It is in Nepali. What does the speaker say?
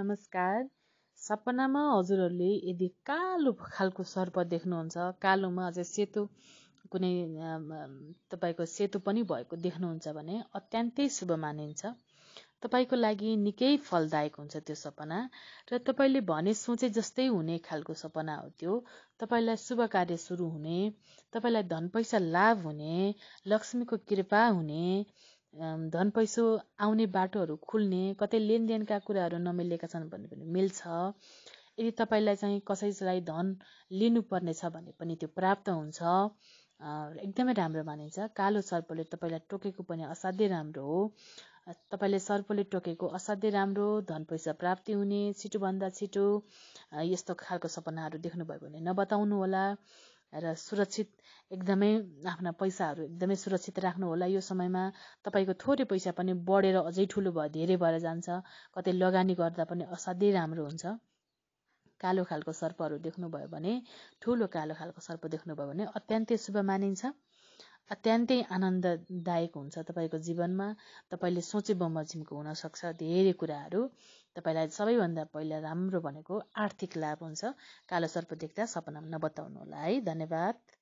नमस्कार सपनामा हजुरहरूले यदि कालो खालको सर्प देख्नुहुन्छ कालोमा अझै सेतो कुनै तपाईँको सेतो पनि भएको देख्नुहुन्छ भने अत्यन्तै शुभ मानिन्छ तपाईँको लागि निकै फलदायक हुन्छ त्यो सपना र तपाईँले भने सोचे जस्तै हुने खालको सपना हो त्यो तपाईँलाई शुभ कार्य सुरु हुने तपाईँलाई धन पैसा लाभ हुने लक्ष्मीको कृपा हुने धन पैसो आउने बाटोहरू खुल्ने कतै लेनदेनका कुराहरू नमिलेका छन् भने पनि मिल्छ यदि तपाईँलाई चाहिँ कसैलाई धन लिनुपर्ने छ भने पनि त्यो प्राप्त हुन्छ एकदमै राम्रो मानिन्छ कालो सर्पले तपाईँलाई टोकेको पनि असाध्यै राम्रो हो तपाईँले सर्पले टोकेको असाध्यै राम्रो धन पैसा प्राप्ति हुने छिटोभन्दा छिटो यस्तो खालको सपनाहरू देख्नुभयो भने नबताउनु होला र सुरक्षित एकदमै आफ्ना पैसाहरू एकदमै सुरक्षित राख्नु होला यो समयमा तपाईँको थोरै पैसा पनि बढेर अझै ठुलो भयो धेरै भएर जान्छ कतै लगानी गर्दा पनि असाध्यै राम्रो हुन्छ कालो खालको सर्पहरू देख्नुभयो भने ठुलो कालो खालको सर्प देख्नुभयो भने अत्यन्तै शुभ मानिन्छ अत्यन्तै आनन्ददायक हुन्छ तपाईँको जीवनमा तपाईँले सोचे बमोजिमको हुनसक्छ धेरै कुराहरू तपाईँलाई सबैभन्दा पहिला राम्रो भनेको आर्थिक लाभ हुन्छ कालो सर्प देख्दा सपनामा नबताउनु होला है धन्यवाद